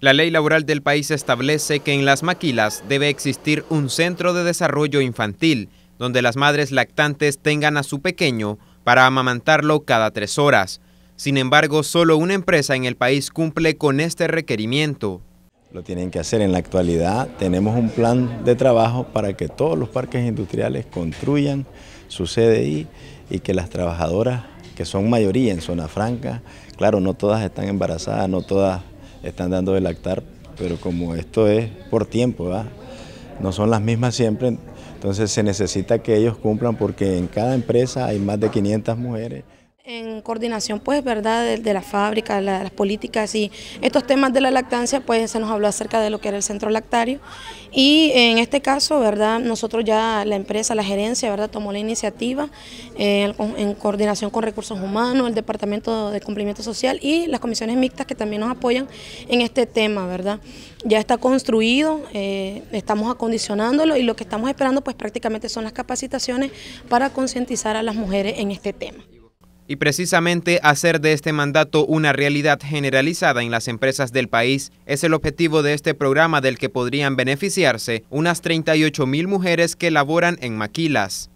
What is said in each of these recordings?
La ley laboral del país establece que en las maquilas debe existir un centro de desarrollo infantil, donde las madres lactantes tengan a su pequeño para amamantarlo cada tres horas. Sin embargo, solo una empresa en el país cumple con este requerimiento. Lo tienen que hacer en la actualidad. Tenemos un plan de trabajo para que todos los parques industriales construyan su CDI y que las trabajadoras, que son mayoría en zona franca, claro, no todas están embarazadas, no todas están dando de lactar, pero como esto es por tiempo, no son las mismas siempre, entonces se necesita que ellos cumplan porque en cada empresa hay más de 500 mujeres. En coordinación, pues, ¿verdad?, de, la fábrica, las políticas y estos temas de la lactancia, pues se nos habló acerca de lo que era el centro lactario. Y en este caso, ¿verdad?, nosotros ya, la empresa, la gerencia, ¿verdad?, tomó la iniciativa eh, en coordinación con Recursos Humanos, el Departamento de Cumplimiento Social y las comisiones mixtas que también nos apoyan en este tema, ¿verdad? Ya está construido, eh, estamos acondicionándolo y lo que estamos esperando, pues, prácticamente son las capacitaciones para concientizar a las mujeres en este tema y precisamente hacer de este mandato una realidad generalizada en las empresas del país es el objetivo de este programa del que podrían beneficiarse unas 38 mil mujeres que laboran en maquilas.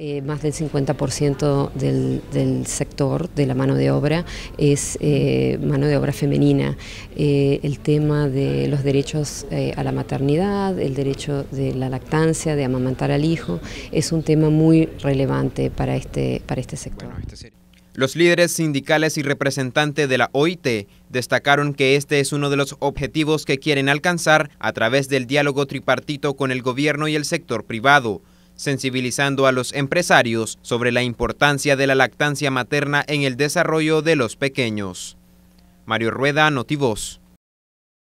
Eh, más del 50% del, del, sector de la mano de obra es eh, mano de obra femenina. Eh, el tema de los derechos a la maternidad, el derecho de la lactancia, de amamantar al hijo, es un tema muy relevante para este, para este sector. Este los líderes sindicales y representantes de la OIT destacaron que este es uno de los objetivos que quieren alcanzar a través del diálogo tripartito con el gobierno y el sector privado, sensibilizando a los empresarios sobre la importancia de la lactancia materna en el desarrollo de los pequeños. Mario Rueda, Notivos.